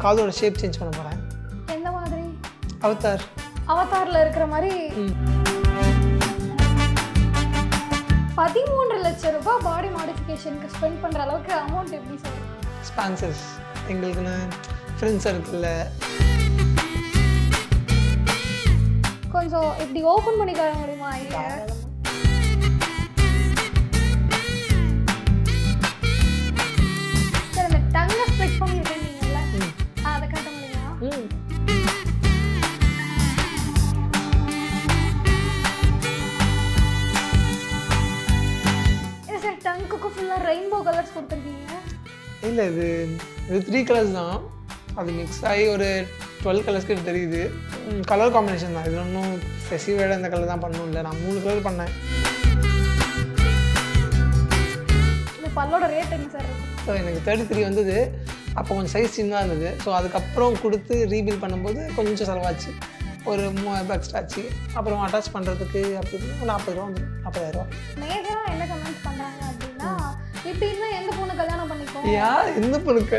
காதோட shape change பண்ண போகிறேன் என்ன மாதிரி அவதார் அவதார்ல இருக்கிற மாதிரி பதிமூன்று லட்சம் ரூபாய் பாடி மாடிஃபிகேஷனுக்கு ஸ்பெண்ட் பண்ணுற அளவுக்கு அமௌண்ட் எப்படி சார் ஸ்பான்சர்ஸ் எங்களுக்குன்னு ஃப்ரெண்ட்ஸ் சர்க்கிளில் கொஞ்சம் இப்படி ஓப்பன் பண்ணி தர முடியுமா ஐடியா சார் அந்த டங்கை டங்குக்கு ஃபுல்லாக ரெயின்போ கலர்ஸ் கொடுத்துருக்கீங்க இல்லை இது இது த்ரீ கலர்ஸ் தான் அது மிக்ஸ் ஆகி ஒரு டுவெல் கலர்ஸ்க்கு தெரியுது கலர் காம்பினேஷன் தான் இது ஒன்றும் ஸ்பெசிஃபைடாக இந்த கலர் தான் பண்ணணும் இல்லை நான் மூணு கலர் பண்ணேன் பல்லோட ரேட் என்ன சார் ஸோ எனக்கு தேர்ட்டி த்ரீ வந்தது அப்போ கொஞ்சம் சைஸ் சின்னதாக இருந்தது ஸோ அதுக்கப்புறம் கொடுத்து ரீபில் பண்ணும்போது கொஞ்சம் செலவாச்சு ஒரு மூவாயிரம் எக்ஸ்ட்ரா ஆச்சு அப்புறம் அட்டாச் பண்ணுறதுக்கு அப்படின்னு ஒரு நாற்பது ரூபா வந்து நாற்பதாயிரம் என்ன எந்த பொண்ணு பொண்ணுக்கு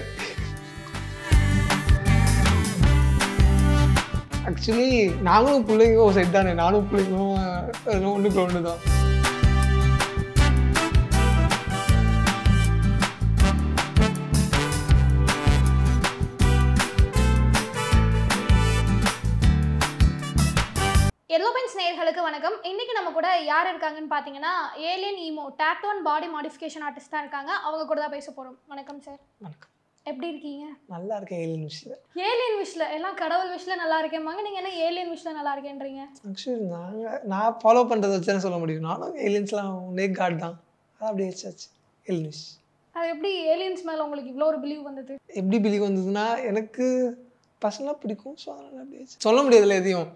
ஆக்சுவலி நானும் பிள்ளைங்க ஒரு சைட் தானே நானும் பிள்ளைங்களும் ஒன்று ஒன்று தான் பாலிடிக்ஸ் நேர்களுக்கு வணக்கம் இன்னைக்கு நம்ம கூட யார் இருக்காங்கன்னு பார்த்தீங்கன்னா alien emo tattooed body modification artist தான் இருக்காங்க அவங்க கூட தான் பேச போகிறோம் வணக்கம் சார் வணக்கம் எப்படி இருக்கீங்க நல்லா இருக்கேன் ஏலியன் விஷயம் ஏலியன் விஷ்ல எல்லாம் கடவுள் விஷ்ல நல்லா இருக்கேம்பாங்க நீங்கள் என்ன ஏலியன் விஷ்ல நல்லா இருக்கேன்றீங்க ஆக்சுவலி நாங்கள் நான் ஃபாலோ பண்ணுறது வச்சுன்னு சொல்ல முடியும் நானும் ஏலியன்ஸ்லாம் நேக் காட் தான் அது அப்படியே வச்சாச்சு ஏலியன் விஷ் அது எப்படி ஏலியன்ஸ் மேலே உங்களுக்கு இவ்வளோ ஒரு பிலீவ் வந்தது எப்படி பிலீவ் வந்ததுன்னா எனக்கு பசங்களாம் பிடிக்கும் ஸோ அதனால் அப்படியே சொல்ல முடியாதுல எதையும்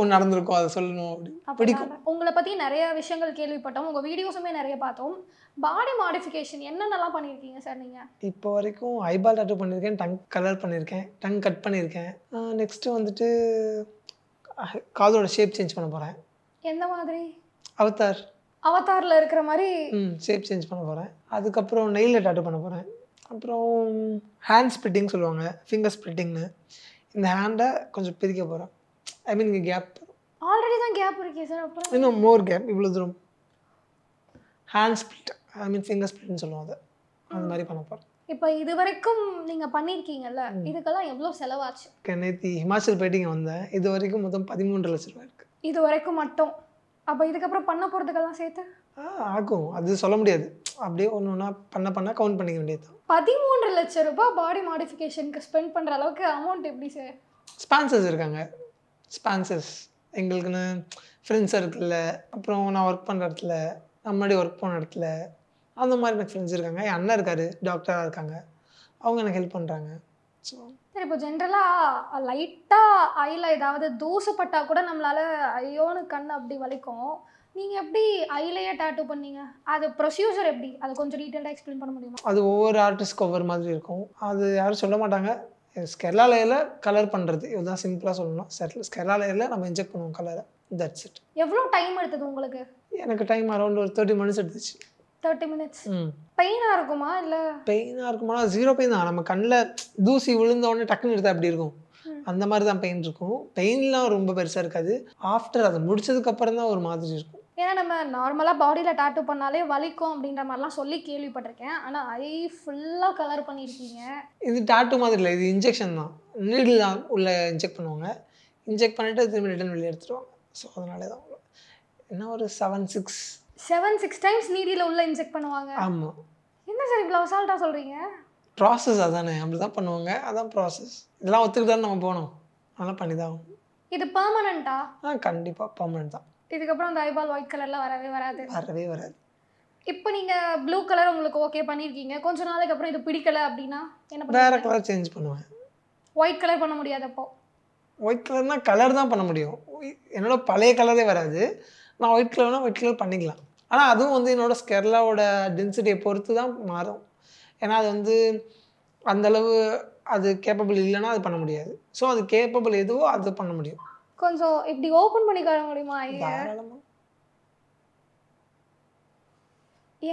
ஒன்று நடந்திருக்கும் அதை சொல்லணும் அப்படின்னு பிடிக்கும் உங்களை பற்றி நிறைய விஷயங்கள் கேள்விப்பட்டோம் உங்கள் வீடியோஸுமே நிறைய பார்த்தோம் பாடி மாடிஃபிகேஷன் என்னென்னலாம் பண்ணியிருக்கீங்க சார் நீங்கள் இப்போ வரைக்கும் ஐபால் டாட்டு பண்ணியிருக்கேன் டங் கலர் பண்ணியிருக்கேன் டங் கட் பண்ணியிருக்கேன் நெக்ஸ்ட்டு வந்துட்டு காதோட ஷேப் சேஞ்ச் பண்ண போகிறேன் எந்த மாதிரி அவதார் அவதாரில் இருக்கிற மாதிரி ஷேப் சேஞ்ச் பண்ண போகிறேன் அதுக்கப்புறம் நெயிலில் டாட்டு பண்ண போகிறேன் அப்புறம் ஹேண்ட் ஸ்பிட்டிங் சொல்லுவாங்க ஃபிங்கர் ஸ்பிட்டிங்னு இந்த ஹேண்டை கொஞ்சம் பிரிக்க போகிறோம் ஐ மீன் இங்கே கேப் ஆல்ரெடி தான் கேப் இருக்கே சார் அப்புறம் இன்னும் மோர் கேப் இவ்வளோ தூரம் hand split I mean finger ஸ்பிட்னு சொல்லுவோம் அதை அந்த மாதிரி பண்ண போகிறேன் இப்போ இது வரைக்கும் நீங்கள் பண்ணியிருக்கீங்கல்ல இதுக்கெல்லாம் எவ்வளோ செலவாச்சு நேற்று ஹிமாச்சல் போயிட்டு இங்கே வந்தேன் இது வரைக்கும் மொத்தம் பதிமூன்று லட்ச ரூபா இருக்குது இது வரைக்கும் மட்டும் அப்போ இதுக்கப்புறம் பண்ண போகிறதுக்கெல்லாம் சேர்த்து ஆகும் அது சொல்ல முடியாது அப்படியே ஒன்று ஒன்றா பண்ண பண்ண கவுண்ட் பண்ணிக்க வேண்டியது தான் பதிமூன்று லட்சம் ரூபாய் பாடி மாடிஃபிகேஷனுக்கு ஸ்பெண்ட் பண்ணுற அளவுக்கு அமௌண்ட் எப்படி சார் ஸ்பான்சர்ஸ் இருக்காங்க ஸ்பான்சர்ஸ் எங்களுக்குன்னு ஃப்ரெண்ட்ஸ் சர்க்கிளில் அப்புறம் நான் ஒர்க் பண்ணுற இடத்துல முன்னாடி ஒர்க் போன இடத்துல அந்த மாதிரி எனக்கு ஃப்ரெண்ட்ஸ் இருக்காங்க என் அண்ணன் இருக்கார் டாக்டராக இருக்காங்க அவங்க எனக்கு ஹெல்ப் பண்ணுறாங்க ஸோ சரி இப்போ ஜென்ரலாக லைட்டாக ஐயில் ஏதாவது தூசப்பட்டால் கூட நம்மளால் ஐயோன்னு கண் அப்படி வலிக்கும் நீங்கள் எப்படி ஐலையே டாட்டூ பண்ணீங்க அது ப்ரொசீஜர் எப்படி அதை கொஞ்சம் டீட்டெயிலாக எக்ஸ்பிளைன் பண்ண முடியுமா அது ஒவ்வொரு ஆர்டிஸ்ட்க்கு ஒவ்வொரு மாதிரி இருக்கும் அது யாரும் சொல்ல மாட்டாங்க ஸ்கெல்லாலையில் கலர் பண்ணுறது இதுதான் சிம்பிளாக சொல்லணும் செட்டில் ஸ்கெல்லாலையில் நம்ம இன்ஜெக்ட் பண்ணுவோம் கலரை தட்ஸ் இட் எவ்வளோ டைம் எடுத்தது உங்களுக்கு எனக்கு டைம் அரௌண்ட் ஒரு தேர்ட்டி மினிட்ஸ் எடுத்துச்சு தேர்ட்டி மினிட்ஸ் பெயினாக இருக்குமா இல்லை பெயினாக இருக்குமா ஜீரோ பெயின் தான் நம்ம கண்ணில் தூசி விழுந்த உடனே டக்குன்னு எடுத்தால் எப்படி இருக்கும் அந்த மாதிரி தான் பெயின் இருக்கும் பெயின்லாம் ரொம்ப பெருசாக இருக்காது ஆஃப்டர் அதை முடிச்சதுக்கப்புறம் தான் ஒரு மாதிரி இருக்கும் ஏன்னா நம்ம நார்மலாக பாடியில் டாட்டூ பண்ணாலே வலிக்கும் அப்படின்ற மாதிரிலாம் சொல்லி கேள்விப்பட்டிருக்கேன் ஆனால் ஐ ஃபுல்லாக கலர் பண்ணியிருக்கீங்க இது டாட்டு மாதிரி இல்லை இது இன்ஜெக்ஷன் தான் நீடில் உள்ள இன்ஜெக்ட் பண்ணுவாங்க இன்ஜெக்ட் பண்ணிவிட்டு திரும்ப ரிட்டன் வெளியே எடுத்துருவாங்க ஸோ அதனாலே தான் என்ன ஒரு seven six seven six times நீடியில் உள்ள இன்ஜெக்ட் பண்ணுவாங்க ஆமாம் என்ன சார் இவ்வளோ அசால்ட்டாக சொல்கிறீங்க ப்ராசஸ் அதானே அப்படி தான் பண்ணுவாங்க அதான் ப்ராசஸ் இதெல்லாம் ஒத்துக்கிட்டு தான் நம்ம போகணும் அதெல்லாம் பண்ணி தான் இது பர்மனண்ட்டா ஆ கண்டிப்பாக பர்மனெண்ட் தான் இதுக்கப்புறம் அந்த ஐபால் ஒயிட் கலர்ல வரவே வராது வரவே வராது இப்போ நீங்கள் ப்ளூ கலர் உங்களுக்கு ஓகே பண்ணியிருக்கீங்க கொஞ்ச நாளைக்கு அப்புறம் இது பிடிக்கல அப்படின்னா என்ன வேறு கலர் சேஞ்ச் பண்ணுவேன் ஒயிட் கலர் பண்ண முடியாது அப்போ ஒயிட் கலர்னால் கலர் தான் பண்ண முடியும் என்னோட பழைய கலரே வராது நான் ஒயிட் கலர்னா ஒயிட் கலர் பண்ணிக்கலாம் ஆனால் அதுவும் வந்து என்னோடய ஸ்கெர்லாவோட டென்சிட்டியை பொறுத்து தான் மாறும் ஏன்னா அது வந்து அந்தளவு அது கேப்பபிள் இல்லைன்னா அது பண்ண முடியாது ஸோ அது கேப்பபிள் எதுவோ அது பண்ண முடியும் கொஞ்சம் இப்படி ஓபன் பண்ணி காட்ட முடியுமா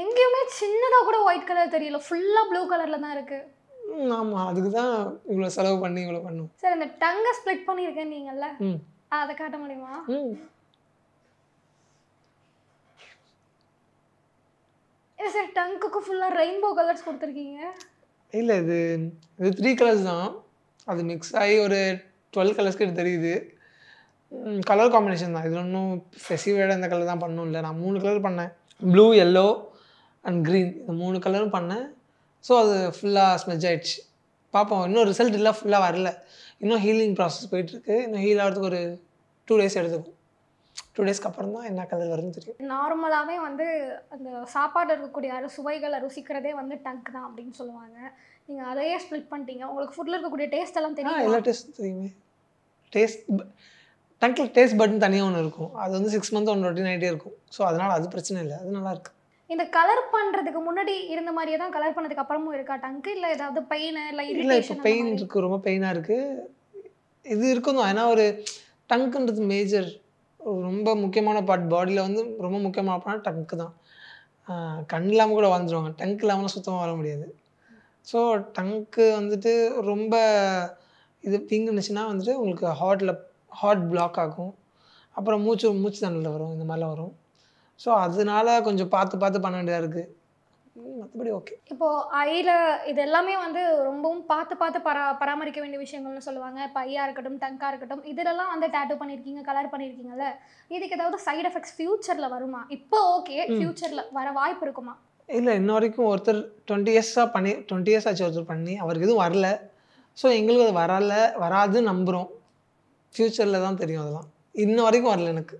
எங்கேயுமே சின்னதாக கூட ஒயிட் கலர் தெரியல ஃபுல்லாக ப்ளூ கலரில் தான் இருக்குது ஆமாம் அதுக்கு தான் இவ்வளோ செலவு பண்ணி இவ்வளோ பண்ணும் சரி இந்த டங்கை ஸ்ப்ளிட் பண்ணியிருக்கேன் நீங்கள்ல அதை காட்ட முடியுமா சார் டங்குக்கு ஃபுல்லாக ரெயின்போ கலர்ஸ் கொடுத்துருக்கீங்க இல்லை இது இது த்ரீ கலர்ஸ் தான் அது மிக்ஸ் ஆகி ஒரு டுவெல் கலர்ஸ்க்கு தெரியுது கலர் காம்பினேஷன் தான் இது ஒன்றும் ஸ்பெசிஃபைடாக இந்த கலர் தான் பண்ணும் இல்லை நான் மூணு கலர் பண்ணேன் ப்ளூ எல்லோ அண்ட் க்ரீன் இந்த மூணு கலரும் பண்ணேன் ஸோ அது ஃபுல்லாக ஸ்மெஜ் ஆகிடுச்சு பார்ப்போம் இன்னும் ரிசல்ட் இல்லை ஃபுல்லாக வரல இன்னும் ஹீலிங் ப்ராசஸ் போயிட்டுருக்கு இன்னும் ஹீல் ஆகிறதுக்கு ஒரு டூ டேஸ் எடுத்துக்கும் டூ டேஸ்க்கு அப்புறம் தான் என்ன கலர் வரும்னு தெரியும் நார்மலாகவே வந்து அந்த சாப்பாடு இருக்கக்கூடிய சுவைகளை ருசிக்கிறதே வந்து டங்க் தான் அப்படின்னு சொல்லுவாங்க நீங்கள் அதையே ஸ்ப்ளிட் பண்ணிட்டீங்க உங்களுக்கு ஃபுட்டில் இருக்கக்கூடிய டேஸ்ட் எல்லாம் தெரியும் எல்லா டேஸ்ட் தெரியுமே டேஸ்ட் டங்கில் டேஸ்ட் பட்டன் தனியாக ஒன்று இருக்கும் அது வந்து சிக்ஸ் மந்த் ஒன் ரொட்டீன் ஆகிட்டே இருக்கும் ஸோ அதனால் அது பிரச்சனை இல்லை அது நல்லா இருக்குது இந்த கலர் பண்ணுறதுக்கு முன்னாடி இருந்த மாதிரியே தான் கலர் பண்ணதுக்கு அப்புறமும் இருக்கா டங்கு இல்லை ஏதாவது பெயின் இல்லை இல்லை இப்போ பெயின் இருக்குது ரொம்ப பெயினாக இருக்குது இது இருக்கணும் ஏன்னா ஒரு டங்குன்றது மேஜர் ரொம்ப முக்கியமான பார்ட் பாடியில் வந்து ரொம்ப முக்கியமான பார்ட்னா டங்கு தான் கண் இல்லாமல் கூட வாழ்ந்துருவாங்க டங்க் இல்லாமல் சுத்தமாக வர முடியாது ஸோ டங்க்கு வந்துட்டு ரொம்ப இது தீங்குனுச்சுன்னா வந்துட்டு உங்களுக்கு ஹார்ட்டில் ஹார்ட் பிளாக் ஆகும் அப்புறம் மூச்சு மூச்சு தண்ணில் வரும் இந்த மாதிரிலாம் வரும் ஸோ அதனால கொஞ்சம் பார்த்து பார்த்து பண்ண வேண்டியதாக இருக்குது மற்றபடி ஓகே இப்போ ஐயில் இது எல்லாமே வந்து ரொம்பவும் பார்த்து பார்த்து பரா பராமரிக்க வேண்டிய விஷயங்கள்னு சொல்லுவாங்க இப்போ ஐயா இருக்கட்டும் டங்காக இருக்கட்டும் இதிலெல்லாம் வந்து டேட்டூ பண்ணியிருக்கீங்க கலர் பண்ணியிருக்கீங்கல்ல இதுக்கு ஏதாவது சைட் எஃபெக்ட்ஸ் ஃப்யூச்சரில் வருமா இப்போ ஓகே ஃப்யூச்சரில் வர வாய்ப்பு இருக்குமா இல்லை இன்ன வரைக்கும் ஒருத்தர் டுவெண்ட்டி இயர்ஸாக பண்ணி டுவெண்ட்டி இயர்ஸ் ஆச்சு ஒருத்தர் பண்ணி அவருக்கு எதுவும் வரல ஸோ எங்களுக்கு அது வரல வராதுன்னு நம்புகிறோம் ஃப்யூச்சரில் தான் தெரியும் அதெல்லாம் இன்ன வரைக்கும் வரல எனக்கு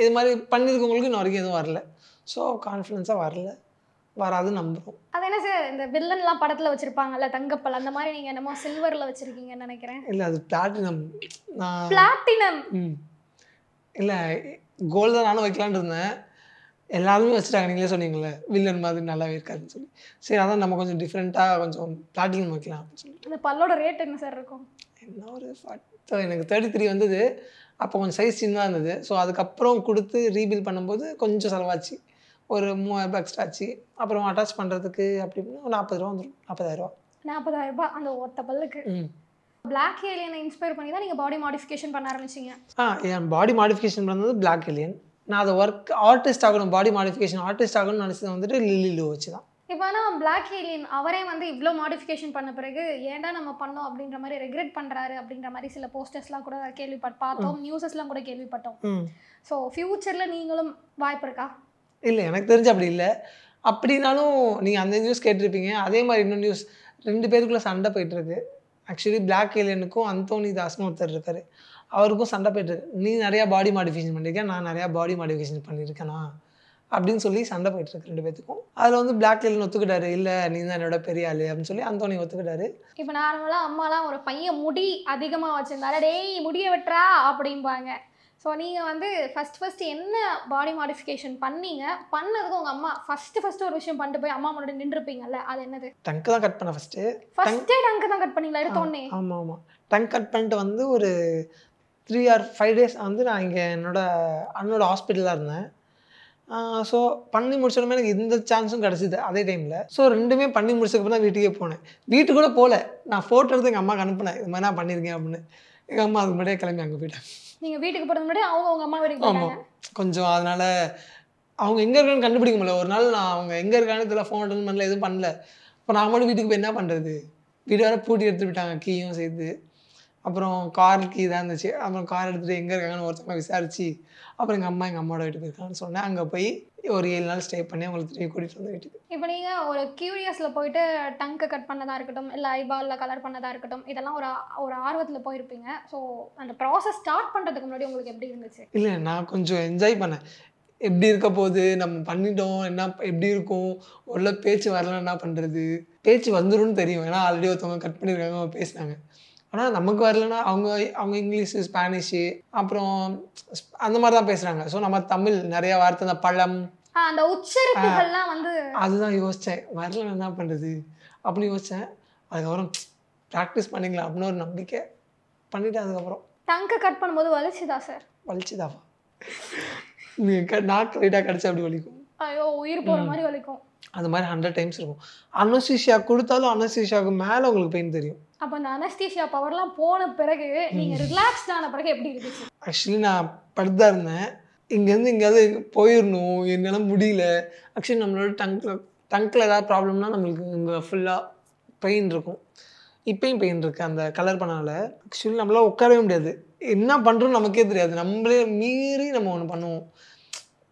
இது மாதிரி பண்ணியிருக்கவங்களுக்கு இன்ன வரைக்கும் எதுவும் வரல ஸோ கான்ஃபிடென்ஸாக வரல வராது நம்புறோம் அது என்ன சார் இந்த வில்லன்லாம் படத்தில் வச்சுருப்பாங்கல்ல தங்கப்பல் அந்த மாதிரி நீங்கள் என்னமோ சில்வரில் வச்சுருக்கீங்கன்னு நினைக்கிறேன் இல்லை அது பிளாட்டினம் ம் இல்லை கோல்டு தான் நானும் வைக்கலான் இருந்தேன் எல்லாருமே வச்சுட்டாங்க நீங்களே சொன்னீங்களே வில்லன் மாதிரி நல்லாவே இருக்காதுன்னு சொல்லி சரி அதான் நம்ம கொஞ்சம் டிஃப்ரெண்ட்டாக கொஞ்சம் பிளாட்டினம் வைக்கலாம் அப்படின்னு சொல்லி அந்த பல்லோட ரேட் என்ன சார் இருக்கும் என்ன ஒரு ஸோ எனக்கு தேர்ட்டி த்ரீ வந்தது அப்போ கொஞ்சம் சைஸ் சின்னதாக இருந்தது ஸோ அதுக்கப்புறம் கொடுத்து ரீபில் பண்ணும்போது கொஞ்சம் செலவாச்சு ஒரு மூவாயிரம் ரூபாய் எக்ஸ்ட்ரா ஆச்சு அப்புறம் அட்டாச் பண்ணுறதுக்கு அப்படின்னா நாற்பது ரூபா வந்துடும் ரூபா நாற்பதாயிரம் ரூபாய் அந்த ஒத்த பல்லுக்கு பிளாக் ஏலியனை இன்ஸ்பயர் பண்ணி தான் நீங்கள் பாடி மாடிஃபிகேஷன் பண்ண ஆரம்பிச்சிங்க ஆ என் பாடி மாடிஃபிகேஷன் பண்ணது பிளாக் ஏலியன் நான் அதை ஒர்க் ஆர்டிஸ்ட் ஆகணும் பாடி மாடிஃபிகேஷன் ஆர்டிஸ்ட் ஆகணும்னு நினச்சது வந்துட்டு லில்லி லூ வச்சு தான் இப்போ ஆனால் பிளாக் ஹீலின் அவரே வந்து இவ்வளோ மாடிஃபிகேஷன் பண்ண பிறகு ஏன்டா நம்ம பண்ணோம் அப்படின்ற மாதிரி ரெக்ரெட் பண்ணுறாரு அப்படின்ற மாதிரி சில போஸ்டர்ஸ்லாம் கூட கேள்விப்பட் பார்த்தோம் நியூஸஸ்லாம் கூட கேள்விப்பட்டோம் ஸோ ஃபியூச்சரில் நீங்களும் வாய்ப்பு இருக்கா இல்லை எனக்கு தெரிஞ்சு அப்படி இல்லை அப்படின்னாலும் நீங்கள் அந்த நியூஸ் கேட்டிருப்பீங்க அதே மாதிரி இன்னொரு நியூஸ் ரெண்டு பேருக்குள்ளே சண்டை இருக்கு ஆக்சுவலி பிளாக் ஏலியனுக்கும் அந்தோனி தாஸ்னு ஒருத்தர் இருக்காரு அவருக்கும் சண்டை போயிட்டுருக்கு நீ நிறையா பாடி மாடிஃபிகேஷன் பண்ணியிருக்கேன் நான் நிறையா பாடி மாடிஃபிகேஷன் பண்ணியிருக்கேனா அப்படின்னு சொல்லி சண்டை போயிட்டு இருக்கு ரெண்டு பேத்துக்கும் அதில் வந்து பிளாக் லிலன் ஒத்துக்கிட்டாரு இல்லை நீ தான் என்னோட பெரிய ஆளு அப்படின்னு சொல்லி அந்தோனி ஒத்துக்கிட்டாரு இப்போ நார்மலாக அம்மாலாம் ஒரு பையன் முடி அதிகமாக வச்சிருந்தாரு டேய் முடிய வெட்டுறா அப்படிம்பாங்க ஸோ நீங்கள் வந்து ஃபஸ்ட் ஃபஸ்ட்டு என்ன பாடி மாடிஃபிகேஷன் பண்ணீங்க பண்ணதுக்கு உங்கள் அம்மா ஃபஸ்ட்டு ஃபஸ்ட்டு ஒரு விஷயம் பண்ணிட்டு போய் அம்மா முன்னாடி நின்றுப்பீங்கல்ல அது என்னது டங்க் தான் கட் பண்ண ஃபஸ்ட்டு ஃபஸ்ட்டே டங்க் தான் கட் பண்ணீங்களா எடுத்தோடனே ஆமாம் ஆமாம் டங்க் கட் பண்ணிட்டு வந்து ஒரு த்ரீ ஆர் ஃபைவ் டேஸ் வந்து நான் இங்கே என்னோட அண்ணோட ஹாஸ்பிட்டலாக இருந்தேன் ஸோ பண்ணி முடிச்சோடமே எனக்கு இந்த சான்ஸும் கிடச்சிது அதே டைமில் ஸோ ரெண்டுமே பண்ணி முடிச்சதுக்கு தான் வீட்டுக்கே போனேன் வீட்டுக்கு கூட போகல நான் ஃபோட்டோ எடுத்து எங்கள் அம்மாவுக்கு அனுப்பினேன் இது மாதிரி நான் பண்ணியிருக்கேன் அப்படின்னு எங்கள் அம்மா அதுக்கு முன்னாடியே கிளம்பி அங்கே போயிட்டேன் நீங்கள் வீட்டுக்கு போகிறது முன்னாடியே அவங்க உங்கள் அம்மா வரைக்கும் ஆமாம் கொஞ்சம் அதனால் அவங்க எங்கே இருக்கான்னு கண்டுபிடிக்க முடியல ஒரு நாள் நான் அவங்க எங்கே இருக்கான்னு தெரியல ஃபோன் அட்டன் பண்ணல எதுவும் பண்ணல இப்போ நான் மட்டும் வீட்டுக்கு போய் என்ன பண்ணுறது வீடு வேறு பூட்டி எடுத்து கீயும் சேர்த்து அப்புறம் காருக்கு இதாக இருந்துச்சு அப்புறம் கார் எடுத்துகிட்டு எங்கே இருக்காங்கன்னு ஒருத்தவங்க விசாரிச்சு அப்புறம் எங்கள் அம்மா எங்கள் அம்மாவோட வீட்டுக்கு இருக்காங்கன்னு சொன்னேன் அங்கே போய் ஒரு ஏழு நாள் ஸ்டே பண்ணி உங்களுக்கு திரும்பி கூட்டிகிட்டு வந்து வீட்டுக்கு இப்போ நீங்கள் ஒரு க்யூரியஸில் போயிட்டு டங்கு கட் பண்ணதாக இருக்கட்டும் இல்லை ஐபாலில் கலர் பண்ணதாக இருக்கட்டும் இதெல்லாம் ஒரு ஒரு ஆர்வத்தில் போயிருப்பீங்க ஸோ அந்த ப்ராசஸ் ஸ்டார்ட் பண்ணுறதுக்கு முன்னாடி உங்களுக்கு எப்படி இருந்துச்சு இல்லை நான் கொஞ்சம் என்ஜாய் பண்ணேன் எப்படி இருக்க போகுது நம்ம பண்ணிட்டோம் என்ன எப்படி இருக்கும் உள்ள பேச்சு வரலாம் என்ன பண்ணுறது பேச்சு வந்துடும் தெரியும் ஏன்னா ஆல்ரெடி ஒருத்தவங்க கட் பண்ணியிருக்காங்க பேசினாங்க ஆனால் நமக்கு வரலன்னா அவங்க அவங்க இங்கிலீஷு ஸ்பானிஷு அப்புறம் அந்த மாதிரி தான் பேசுகிறாங்க ஸோ நம்ம தமிழ் நிறைய வார்த்தை அந்த பழம் அந்த உச்சரிப்புகள்லாம் வந்து அதுதான் யோசித்தேன் வரல என்ன பண்ணுறது அப்படின்னு யோசித்தேன் அதுக்கப்புறம் ப்ராக்டிஸ் பண்ணிக்கலாம் அப்படின்னு ஒரு நம்பிக்கை பண்ணிவிட்டேன் அதுக்கப்புறம் டங்கை கட் பண்ணும்போது வலிச்சுதா சார் நீ நாக் ரைட்டாக கிடச்சா அப்படி வலிக்கும் ஐயோ உயிர் போகிற மாதிரி வலிக்கும் அந்த மாதிரி ஹண்ட்ரட் டைம்ஸ் இருக்கும் அனசிஷியா கொடுத்தாலும் அனசிஷியாவுக்கு மேலே உங்களுக்கு பெயின் தெரியும் அப்போ அந்த அனஸ்தீஷியா பவர்லாம் போன பிறகு நீங்கள் ரிலாக்ஸ்ட் ஆன பிறகு எப்படி இருந்துச்சு ஆக்சுவலி நான் படுத்தா இருந்தேன் இங்கேருந்து எங்கேயாவது போயிடணும் என்னால் முடியல ஆக்சுவலி நம்மளோட டங்கில் டங்கில் ஏதாவது ப்ராப்ளம்னா நம்மளுக்கு இங்கே ஃபுல்லாக பெயின் இருக்கும் இப்பயும் பெயின் இருக்குது அந்த கலர் பண்ணால ஆக்சுவலி நம்மளால் உட்காரவே முடியாது என்ன பண்ணுறோம்னு நமக்கே தெரியாது நம்மளே மீறி நம்ம ஒன்று பண்ணுவோம்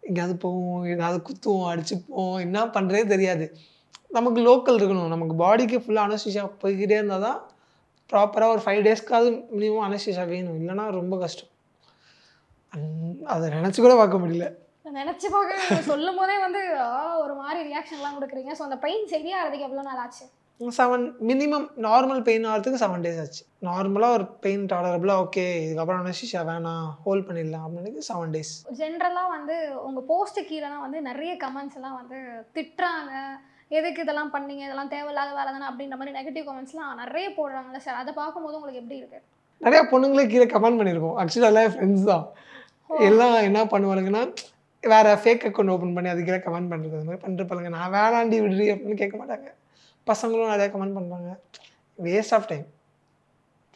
எங்கேயாவது போவோம் ஏதாவது குத்துவோம் அடிச்சுப்போம் என்ன பண்ணுறதே தெரியாது நமக்கு லோக்கல் இருக்கணும் நமக்கு பாடிக்கு ஃபுல்லாக அனஸ்டிஷா போய்கிட்டே இருந்தால் தான் ப்ராப்பராக ஒரு ஃபைவ் டேஸ்க்காவது மினிமம் அனஸ்டேஷா வேணும் இல்லைனா ரொம்ப கஷ்டம் அதை நினச்சி கூட பார்க்க முடியல நினச்சி பார்க்க சொல்லும் போதே வந்து ஒரு மாதிரி ரியாக்ஷன்லாம் கொடுக்குறீங்க ஸோ அந்த பெயின் சரியாகிறதுக்கு எவ்வளோ நாள் ஆச்சு செவன் மினிமம் நார்மல் பெயின் ஆகிறதுக்கு செவன் டேஸ் ஆச்சு நார்மலாக ஒரு பெயின் டாலரபுளாக ஓகே இதுக்கப்புறம் அனுஷிஷா வேணாம் ஹோல்ட் பண்ணிடலாம் அப்படின்னு செவன் டேஸ் ஜென்ரலாக வந்து உங்கள் போஸ்ட்டு கீழேலாம் வந்து நிறைய கமெண்ட்ஸ் எல்லாம் வந்து திட்டுறாங்க எதுக்கு இதெல்லாம் பண்ணீங்க இதெல்லாம் தேவையில்லாத வேலை தானே அப்படின்ற மாதிரி நெகட்டிவ் கமெண்ட்ஸ்லாம் நிறைய போடுறாங்கல்ல சார் அதை பார்க்கும்போது உங்களுக்கு எப்படி இருக்கு நிறையா பொண்ணுங்களே கீழே கமெண்ட் பண்ணியிருக்கோம் ஆக்சுவலாக எல்லாம் ஃப்ரெண்ட்ஸ் தான் எல்லாம் என்ன பண்ணுவாங்கன்னா வேறு ஃபேக் அக்கௌண்ட் ஓப்பன் பண்ணி கீழே கமெண்ட் பண்ணுறது அந்த மாதிரி பண்ணிருப்பாங்க நான் வேளாண்டி விடுறி அப்படின்னு கேட்க மாட்டாங்க பசங்களும் நிறையா கமெண்ட் பண்ணுறாங்க வேஸ்ட் ஆஃப் டைம்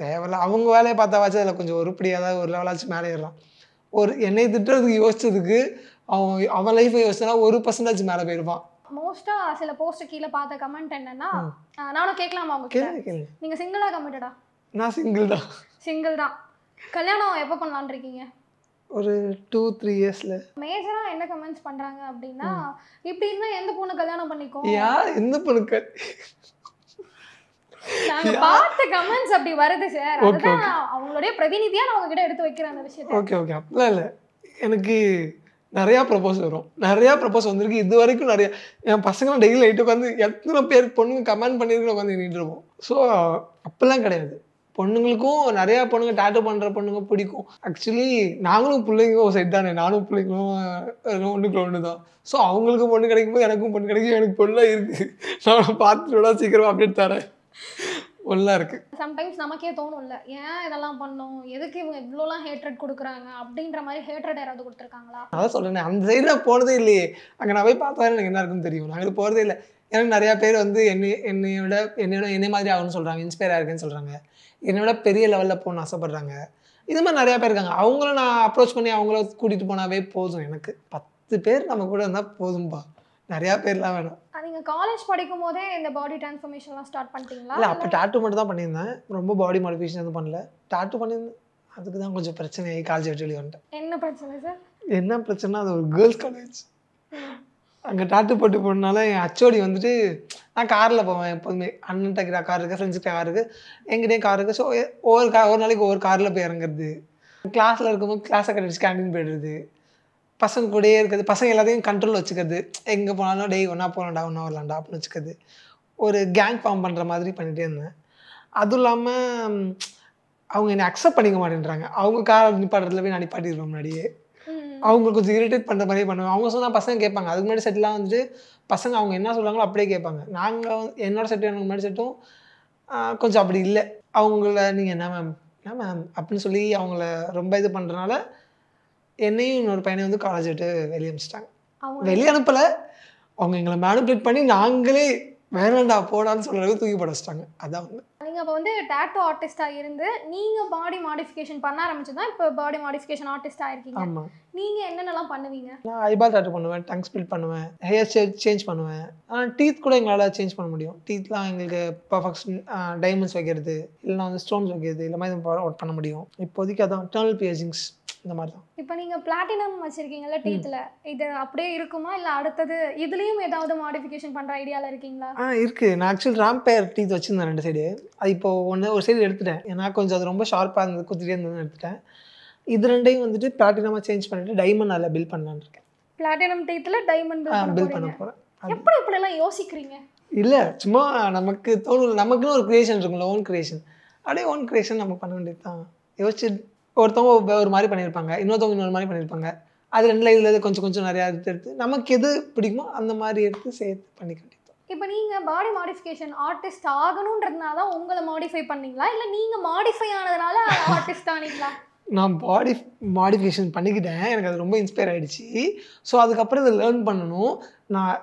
தேவையில்ல அவங்க வேலையை பார்த்தாவாச்சும் அதில் கொஞ்சம் உருப்படியாக ஒரு லெவலாச்சும் மேலே ஏறலாம் ஒரு என்னை திட்டுறதுக்கு யோசிச்சதுக்கு அவன் அவன் லைஃப்பை யோசிச்சனா ஒரு பர்சன்டேஜ் மேலே போயிடுவான் மோஸ்டா சில போஸ்ட் கீழே பார்த்த கமெண்ட் என்னன்னா நானும் கேட்கலாமா அவங்க நீங்க சிங்கிளா கமிட்டடா நான் சிங்கிள் தான் சிங்கிள் தான் கல்யாணம் எப்போ பண்ணலான் இருக்கீங்க ஒரு டூ த்ரீ இயர்ஸ்ல மேஜரா என்ன கமெண்ட்ஸ் பண்றாங்க அப்படின்னா இப்படி இருந்தா எந்த பொண்ணு கல்யாணம் பண்ணிக்கோ யார் எந்த பொண்ணு நாங்க பார்த்த கமெண்ட்ஸ் அப்படி வருது சார் அதுதான் அவங்களோட பிரதிநிதியா நான் உங்ககிட்ட எடுத்து வைக்கிறேன் அந்த விஷயத்தை ஓகே ஓகே அப்படிலாம் இல்லை எனக்கு நிறையா ப்ரப்போஸ் வரும் நிறையா ப்ரப்போஸ் வந்திருக்கு இது வரைக்கும் நிறையா என் பசங்களும் டெய்லி லைட் உட்காந்து எத்தனை பேர் பொண்ணுங்க கமெண்ட் பண்ணிருக்க உட்காந்து நின்றுட்டு ஸோ அப்போல்லாம் கிடையாது பொண்ணுங்களுக்கும் நிறையா பொண்ணுங்க டேட்டு பண்ணுற பொண்ணுங்க பிடிக்கும் ஆக்சுவலி நாங்களும் பிள்ளைங்க ஒரு சைட் தானே நானும் பிள்ளைங்களும் ஒன்றுக்குள்ள ஒன்று தான் ஸோ அவங்களுக்கும் பொண்ணு கிடைக்கும் போது எனக்கும் பொண்ணு கிடைக்கும் எனக்கு பொண்ணாக இருக்குது நான் பார்த்துட்டு சீக்கிரமாக அப்டேட் தரேன் ஒல்லாம் இருக்கு சம்டைம்ஸ் நமக்கே தோணும்ல ஏன் இதெல்லாம் பண்ணோம் எதுக்கு இவங்க இவ்வளோலாம் ஹேட்ரட் கொடுக்குறாங்க அப்படின்ற மாதிரி ஹேட்ரட் யாராவது கொடுத்துருக்காங்களா அதான் சொல்றேன் அந்த சைடு நான் போனதே இல்லையே அங்கே நான் போய் பார்த்தா எனக்கு என்ன இருக்குன்னு தெரியும் நாங்கள் போகிறதே இல்லை ஏன்னா நிறையா பேர் வந்து என்னை என்னையோட என்னையோட என்னை மாதிரி ஆகணும்னு சொல்கிறாங்க இன்ஸ்பயர் ஆயிருக்குன்னு சொல்கிறாங்க என்னோட பெரிய லெவலில் போகணும்னு ஆசைப்படுறாங்க இது மாதிரி நிறையா பேர் இருக்காங்க அவங்கள நான் அப்ரோச் பண்ணி அவங்கள கூட்டிகிட்டு போனாவே போதும் எனக்கு பத்து பேர் நம்ம கூட இருந்தால் போதும்பா நிறைய பேர்லாம் வேணும் நீங்க காலேஜ் படிக்கும் போதே இந்த பாடி டிரான்ஸ்ஃபர்மேஷன்லாம் ஸ்டார்ட் பண்ணிட்டீங்களா இல்லை அப்போ டாட்டு மட்டும் தான் பண்ணியிருந்தேன் ரொம்ப பாடி மாடிஃபிகேஷன் எதுவும் பண்ணல டாட்டு பண்ணியிருந்தேன் அதுக்கு தான் கொஞ்சம் பிரச்சனை காலேஜ் விட்டு வெளியே வந்துட்டேன் என்ன பிரச்சனை சார் என்ன பிரச்சனை அது ஒரு கேர்ள்ஸ் காலேஜ் அங்கே டாட்டு போட்டு போனால என் அச்சோடி வந்துட்டு நான் காரில் போவேன் எப்போதுமே அண்ணன்ட்ட கார் இருக்குது ஃப்ரெண்ட்ஸ்கிட்ட கார் இருக்கு எங்கிட்டே கார் இருக்குது ஸோ ஒவ்வொரு கார் ஒரு நாளைக்கு ஒவ்வொரு காரில் போய் இறங்குறது கிளாஸ்ல இருக்கும்போது கிளாஸை கட்டிச்சு கேண்டீன் போயிடுறது பசங்க கூடயே இருக்கிறது பசங்க எல்லாத்தையும் கண்ட்ரோல் வச்சுக்கிறது எங்கே போனாலும் டெய் ஒன்றா போகலாம்டா ஒன்றா வரலாம்டா அப்படின்னு வச்சுக்கிறது ஒரு கேங் ஃபார்ம் பண்ணுற மாதிரி பண்ணிகிட்டே இருந்தேன் அதுவும் இல்லாமல் அவங்க என்னை அக்செப்ட் பண்ணிக்க மாட்டேன்றாங்க அவங்க கார் நிப்பாடுறதுல போய் நான் முன்னாடியே அவங்களுக்கு கொஞ்சம் இரிட்டேட் பண்ணுற மாதிரியே பண்ணுவாங்க அவங்க சொன்னால் பசங்க கேட்பாங்க அதுக்கு முன்னாடி செட்டெலாம் வந்துட்டு பசங்க அவங்க என்ன சொல்கிறாங்களோ அப்படியே கேட்பாங்க நாங்கள் என்னோட செட்டு எனக்கு முன்னாடி செட்டும் கொஞ்சம் அப்படி இல்லை அவங்கள நீங்கள் என்ன மேம் என்ன மேம் அப்படின்னு சொல்லி அவங்கள ரொம்ப இது பண்ணுறதுனால என்னையும் இன்னொரு பையனை வந்து காலேஜ் விட்டு வெளியே அனுப்பிச்சிட்டாங்க வெளியே அனுப்பல அவங்க எங்களை மேனுப்ளேட் பண்ணி நாங்களே வேணாண்டா போடான்னு சொல்கிற தூக்கி தூக்கி படைச்சிட்டாங்க அதான் வந்து நீங்கள் அப்போ வந்து டேட்டோ ஆர்டிஸ்டாக இருந்து நீங்கள் பாடி மாடிஃபிகேஷன் பண்ண ஆரம்பிச்சு தான் இப்போ பாடி மாடிஃபிகேஷன் ஆர்டிஸ்டாக இருக்கீங்க நீங்கள் என்னென்னலாம் பண்ணுவீங்க நான் ஐபால் டேட்டோ பண்ணுவேன் டங் ஸ்பிளிட் பண்ணுவேன் ஹேர் ஸ்டைல் சேஞ்ச் பண்ணுவேன் ஆனால் டீத் கூட எங்களால் சேஞ்ச் பண்ண முடியும் டீத்லாம் எங்களுக்கு பர்ஃபெக்ஷன் டைமண்ட்ஸ் வைக்கிறது இல்லைனா வந்து ஸ்டோன்ஸ் வைக்கிறது இல்லை மாதிரி ஒர்க் பண்ண முடியும் இப்போதைக்கு அதான் டர்னல் பியர்சிங்ஸ் இந்த மாதிரி தான் இப்போ நீங்கள் பிளாட்டினம் வச்சுருக்கீங்கல்ல டீத்தில் இது அப்படியே இருக்குமா இல்லை அடுத்தது இதுலேயும் ஏதாவது மாடிஃபிகேஷன் பண்ணுற ஐடியாவில் இருக்கீங்களா ஆ இருக்குது நான் ஆக்சுவல் ராம்பேர் டீத் வச்சுருந்தேன் ரெண்டு சைடு அது இப்போது ஒன்று ஒரு சைடு எடுத்துட்டேன் ஏன்னா கொஞ்சம் அது ரொம்ப ஷார்ப்பாக இருந்தது குத்திட்டே இருந்ததுன்னு எடுத்துட்டேன் இது ரெண்டையும் வந்துட்டு பிளாட்டினமாக சேஞ்ச் பண்ணிட்டு டைமண்ட் அதில் பில் பண்ணலான்னு இருக்கேன் பிளாட்டினம் டேத்தில் டைமண்ட் பில் பண்ண போகிறேன் எப்படி அப்படிலாம் யோசிக்கிறீங்க இல்லை சும்மா நமக்கு தோணும் நமக்குன்னு ஒரு கிரியேஷன் இருக்கும்ல ஓன் கிரியேஷன் அப்படியே ஓன் கிரியேஷன் நம்ம பண்ண வேண்டியது தான் யோசிச்சு ஒருத்தவங்க ஒரு மாதிரி பண்ணியிருப்பாங்க இன்னொருத்தவங்க இன்னொரு மாதிரி பண்ணியிருப்பாங்க அது ரெண்டு இதில் கொஞ்சம் கொஞ்சம் நிறையா எடுத்து எடுத்து நமக்கு எது பிடிக்குமோ அந்த மாதிரி எடுத்து சேர்த்து பண்ணிக்கிட்டேன் இப்போ நீங்கள் பாடி மாடிஃபிகேஷன் ஆர்டிஸ்ட் ஆகணுன்றதுனால தான் உங்களை மாடிஃபை பண்ணீங்களா இல்லை நீங்கள் மாடிஃபை ஆனதுனால ஆர்டிஸ்ட் ஆனீங்களா நான் பாடி மாடிஃபிகேஷன் பண்ணிக்கிட்டேன் எனக்கு அது ரொம்ப இன்ஸ்பயர் ஆகிடுச்சு ஸோ அதுக்கப்புறம் இதை லேர்ன் பண்ணணும் நான்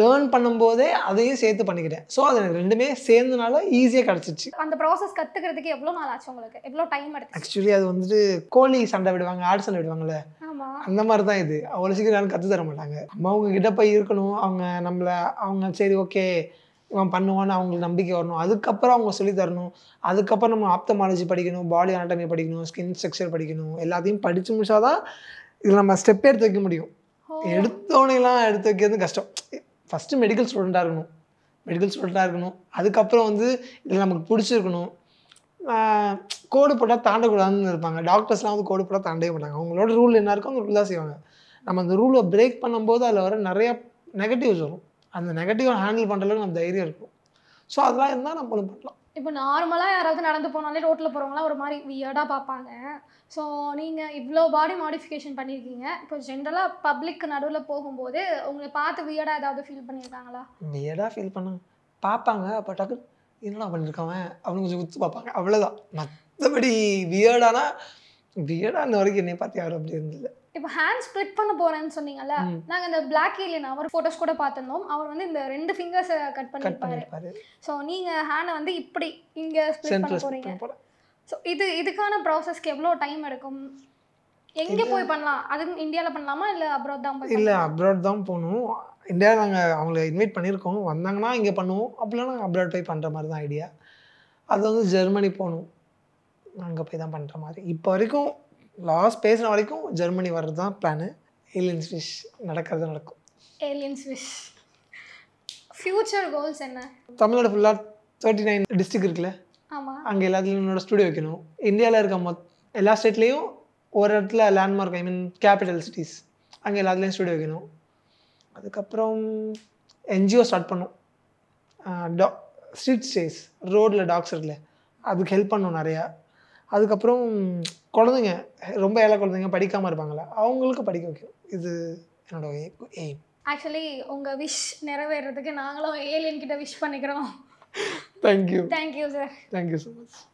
லேர்ன் பண்ணும்போதே அதையும் சேர்த்து பண்ணிக்கிட்டேன் ஸோ அது எனக்கு ரெண்டுமே சேர்ந்தனால ஈஸியாக கிடச்சிச்சு அந்த ப்ராசஸ் கற்றுக்கிறதுக்கு எவ்வளோ நாள் ஆச்சு உங்களுக்கு எவ்வளோ டைம் எடுத்து ஆக்சுவலி அது வந்துட்டு கோழி சண்டை விடுவாங்க ஆடு சண்டை விடுவாங்கல்ல அந்த மாதிரி தான் இது அவ்வளோ சீக்கிரம் யாரும் கற்று தர மாட்டாங்க நம்ம அவங்க கிட்ட போய் இருக்கணும் அவங்க நம்மளை அவங்க சரி ஓகே இவன் பண்ணுவான்னு அவங்களுக்கு நம்பிக்கை வரணும் அதுக்கப்புறம் அவங்க சொல்லி தரணும் அதுக்கப்புறம் நம்ம ஆப்தமாலஜி படிக்கணும் பாடி அனாட்டமி படிக்கணும் ஸ்கின் ஸ்ட்ரக்சர் படிக்கணும் எல்லாத்தையும் படித்து முடிச்சாதான் இதில் நம்ம ஸ்டெப் எடுத்து வைக்க முடியும் எடுத்தோடனெலாம் எடுத்து வைக்கிறது கஷ்டம் ஃபஸ்ட்டு மெடிக்கல் ஸ்டூடெண்ட்டாக இருக்கணும் மெடிக்கல் ஸ்டூடெண்ட்டாக இருக்கணும் அதுக்கப்புறம் வந்து இதில் நமக்கு பிடிச்சிருக்கணும் கோடு போட்டால் தாண்டக்கூடாதுன்னு இருப்பாங்க டாக்டர்ஸ்லாம் வந்து கோடு போட்டால் தாண்டவே மாட்டாங்க அவங்களோட ரூல் என்ன இருக்கோ அந்த ரூல் தான் செய்வாங்க நம்ம அந்த ரூலை பிரேக் பண்ணும்போது அதில் வர நிறையா நெகட்டிவ்ஸ் வரும் அந்த நெகட்டிவ் ஹேண்டில் பண்ணுறதுக்கு நம்ம தைரியம் இருக்கும் ஸோ அதெல்லாம் இருந்தால் நம்ம பண்ணலாம் இப்போ நார்மலாக யாராவது நடந்து போனாலே ரோட்டில் போகிறவங்களாம் ஒரு மாதிரி வியர்டாக பார்ப்பாங்க ஸோ நீங்கள் இவ்வளோ பாடி மாடிஃபிகேஷன் பண்ணியிருக்கீங்க இப்போ ஜென்ரலாக பப்ளிக் நடுவில் போகும்போது உங்களை பார்த்து வியடாக ஏதாவது ஃபீல் பண்ணியிருக்காங்களா வியடாக ஃபீல் பண்ணாங்க பார்ப்பாங்க அப்போ டக்கு என்னடா பண்ணியிருக்காங்க அவங்க கொஞ்சம் குத்து பார்ப்பாங்க அவ்வளோதான் மற்றபடி வியடானா வியடாக இந்த வரைக்கும் என்னை பார்த்து யாரும் அப்படி இருந்தது இப்போ ஹேண்ட் ஸ்ப்ளிட் பண்ண போறேன்னு சொன்னீங்கல்ல நாங்க இந்த பிளாக் ஏலியன் அவர் போட்டோஸ் கூட பார்த்திருந்தோம் அவர் வந்து இந்த ரெண்டு ஃபிங்கர்ஸ் கட் பண்ணிருப்பாரு ஸோ நீங்க ஹேண்டை வந்து இப்படி இங்க ஸ்ப்ளிட் பண்ண போறீங்க ஸோ இது இதுக்கான ப்ராசஸ்க்கு எவ்வளோ டைம் எடுக்கும் எங்கே போய் பண்ணலாம் அது இந்தியாவில் பண்ணலாமா இல்லை அப்ராட் தான் போய் இல்லை அப்ராட் தான் போகணும் இந்தியாவில் நாங்கள் அவங்கள இன்வைட் பண்ணியிருக்கோம் வந்தாங்கன்னா இங்கே பண்ணுவோம் அப்படிலாம் நாங்கள் அப்ராட் போய் பண்ணுற மாதிரி தான் ஐடியா அது வந்து ஜெர்மனி போகணும் அங்கே போய் தான் பண்ணுற மாதிரி இப்போ வரைக்கும் லாஸ்ட் பேசுகிற வரைக்கும் ஜெர்மனி வர்றது தான் பிளானு ஏலியன்ஸ் விஷ் நடக்கிறது நடக்கும் ஏலியன்ஸ் விஷ் ஃப்யூச்சர் கோல்ஸ் என்ன தமிழ்நாடு ஃபுல்லாக தேர்ட்டி நைன் டிஸ்ட்ரிக் இருக்குல்ல அங்கே எல்லாத்துலையும் என்னோட ஸ்டுடியோ வைக்கணும் இந்தியாவில் இருக்க மொத் எல்லா ஸ்டேட்லேயும் ஒரு இடத்துல landmark I mean capital cities அங்கே எல்லாத்துலேயும் ஸ்டுடியோ வைக்கணும் அதுக்கப்புறம் என்ஜிஓ ஸ்டார்ட் பண்ணும் டா ஸ்ட்ரீட் ஸ்டேஸ் ரோடில் டாக்ஸ் இருக்குல்ல அதுக்கு ஹெல்ப் பண்ணும் நிறையா அதுக்கப்புறம் குழந்தைங்க ரொம்ப ஏழை குழந்தைங்க படிக்காமல் இருப்பாங்களே அவங்களுக்கு படிக்க வைக்கும் இது என்னோட எய்ம் ஆக்சுவலி உங்கள் விஷ் நிறைவேறதுக்கு நாங்களும் ஏலியன் கிட்ட விஷ் பண்ணிக்கிறோம் Thank you. Thank you, sir. Thank you so much.